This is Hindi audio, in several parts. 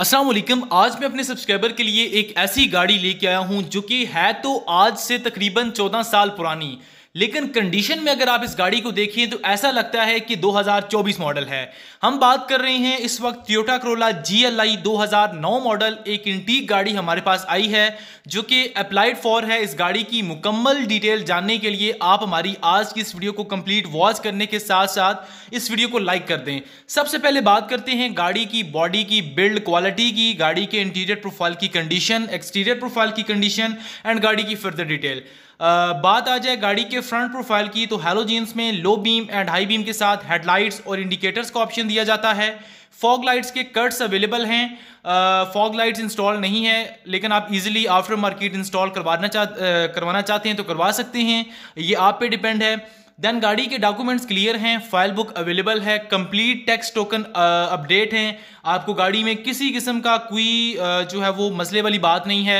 असलम आज मैं अपने सब्सक्राइबर के लिए एक ऐसी गाड़ी लेके आया हूँ जो कि है तो आज से तकरीबन 14 साल पुरानी लेकिन कंडीशन में अगर आप इस गाड़ी को देखिए तो ऐसा लगता है कि 2024 मॉडल है हम बात कर रहे हैं इस वक्त Toyota Corolla G L I दो मॉडल एक इंटीक गाड़ी हमारे पास आई है जो कि अप्लाइड फॉर है इस गाड़ी की मुकम्मल डिटेल जानने के लिए आप हमारी आज की इस वीडियो को कंप्लीट वॉच करने के साथ साथ इस वीडियो को लाइक कर दें सबसे पहले बात करते हैं गाड़ी की बॉडी की बिल्ड क्वालिटी की गाड़ी के इंटीरियर प्रोफाइल की कंडीशन एक्सटीरियर प्रोफाइल की कंडीशन एंड गाड़ी की फर्दर डिटेल बात आ जाए गाड़ी के फ्रंट प्रोफाइल की तो हेलोजीन्स में low beam and high beam के साथ हेडलाइट्स और इंडिकेटर्स का ऑप्शन दिया जाता है फॉग लाइट्स के कट्स अवेलेबल हैं फॉग लाइट्स इंस्टॉल नहीं है लेकिन आप इजीली आफ्टर मार्केट इंस्टॉल करवाना चाह करवाना चाहते हैं तो करवा सकते हैं ये आप पे डिपेंड है देन गाड़ी के डॉक्यूमेंट्स क्लियर हैं फाइल बुक अवेलेबल है कंप्लीट टैक्स टोकन अपडेट हैं आपको गाड़ी में किसी किस्म का कोई जो है वो मसले वाली बात नहीं है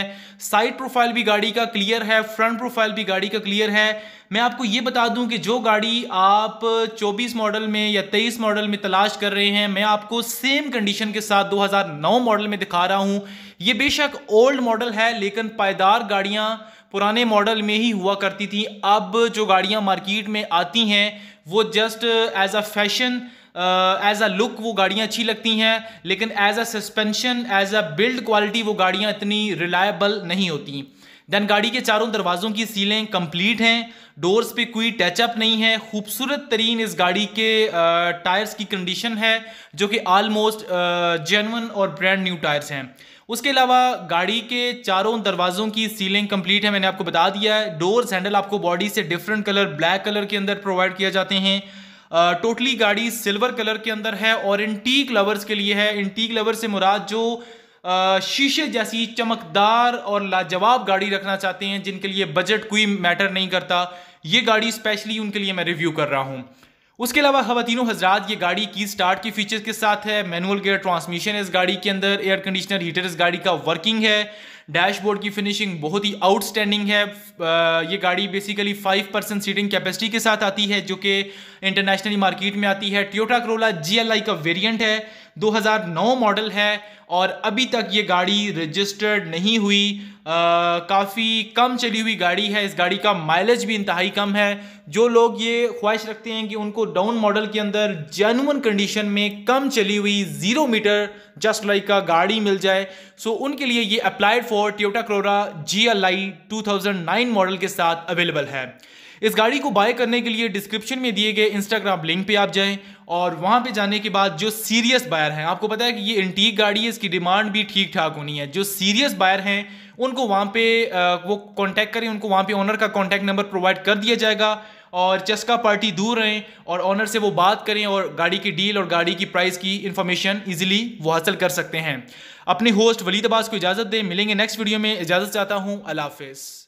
साइड प्रोफाइल भी गाड़ी का क्लियर है फ्रंट प्रोफाइल भी गाड़ी का क्लियर है मैं आपको ये बता दूं कि जो गाड़ी आप 24 मॉडल में या 23 मॉडल में तलाश कर रहे हैं मैं आपको सेम कंडीशन के साथ 2009 मॉडल में दिखा रहा हूं ये बेशक ओल्ड मॉडल है लेकिन पायदार गाड़ियां पुराने मॉडल में ही हुआ करती थी अब जो गाड़ियाँ मार्केट में आती हैं वो just as a fashion as a look वो गाड़ियाँ अच्छी लगती हैं लेकिन as a suspension as a build quality वो गाड़ियाँ इतनी रिलायबल नहीं होती देन गाड़ी के चारों दरवाज़ों की सीलें कंप्लीट हैं डोर्स पे कोई टचअप नहीं है खूबसूरत तरीन इस गाड़ी के टायर्स uh, की कंडीशन है जो कि आलमोस्ट जेनवन uh, और ब्रांड न्यू टायर्स हैं उसके अलावा गाड़ी के चारों दरवाज़ों की सीलिंग कंप्लीट है मैंने आपको बता दिया है डोर्स हैंडल आपको बॉडी से डिफरेंट कलर ब्लैक कलर के अंदर प्रोवाइड किया जाते हैं टोटली गाड़ी सिल्वर कलर के अंदर है और इंटीक लवर्स के लिए है इंटीक लवर से मुराद जो शीशे जैसी चमकदार और लाजवाब गाड़ी रखना चाहते हैं जिनके लिए बजट कोई मैटर नहीं करता ये गाड़ी स्पेशली उनके लिए मैं रिव्यू कर रहा हूँ उसके अलावा खातिनों हजरात ये गाड़ी की स्टार्ट के फीचर्स के साथ है मैनुअल गेयर ट्रांसमिशन है इस गाड़ी के अंदर एयर कंडीशनर हीटर इस गाड़ी का वर्किंग है डैशबोर्ड की फिनिशिंग बहुत ही आउटस्टैंडिंग है ये गाड़ी बेसिकली 5 परसेंट सीटिंग कैपेसिटी के साथ आती है जो कि इंटरनेशनली मार्केट में आती है ट्योटा करोला जी का वेरियंट है 2009 मॉडल है और अभी तक ये गाड़ी रजिस्टर्ड नहीं हुई काफ़ी कम चली हुई गाड़ी है इस गाड़ी का माइलेज भी इंतहाई कम है जो लोग ये ख्वाहिश रखते हैं कि उनको डाउन मॉडल के अंदर जेनुअन कंडीशन में कम चली हुई ज़ीरो मीटर जस्ट लाइक का गाड़ी मिल जाए सो उनके लिए ये applied for Toyota Corolla G L I two model के साथ अवेलेबल है इस गाड़ी को बाय करने के लिए डिस्क्रिप्शन में दिए गए इंस्टाग्राम लिंक पे आप जाएं और वहाँ पे जाने के बाद जो सीरियस बायर हैं आपको पता है कि ये इंटीक गाड़ी है इसकी डिमांड भी ठीक ठाक होनी है जो सीरियस बायर हैं उनको वहाँ पे वो कॉन्टैक्ट करें उनको वहाँ पे ऑनर का कॉन्टैक्ट नंबर प्रोवाइड कर दिया जाएगा और चस्का पार्टी दूर रहें और ऑनर से वो बात करें और गाड़ी की डील और गाड़ी की प्राइस की इन्फॉर्मेशन इजीली वो हासिल कर सकते हैं अपने होस्ट वलीद अब्बास को इजाज़त दें मिलेंगे नेक्स्ट वीडियो में इजाज़त चाहता हूँ अलाफिज़